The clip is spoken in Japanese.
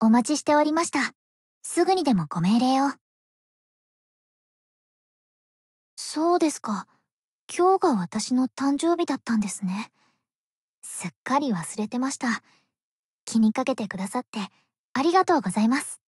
お待ちしておりました。すぐにでもご命令を。そうですか。今日が私の誕生日だったんですね。すっかり忘れてました。気にかけてくださって、ありがとうございます。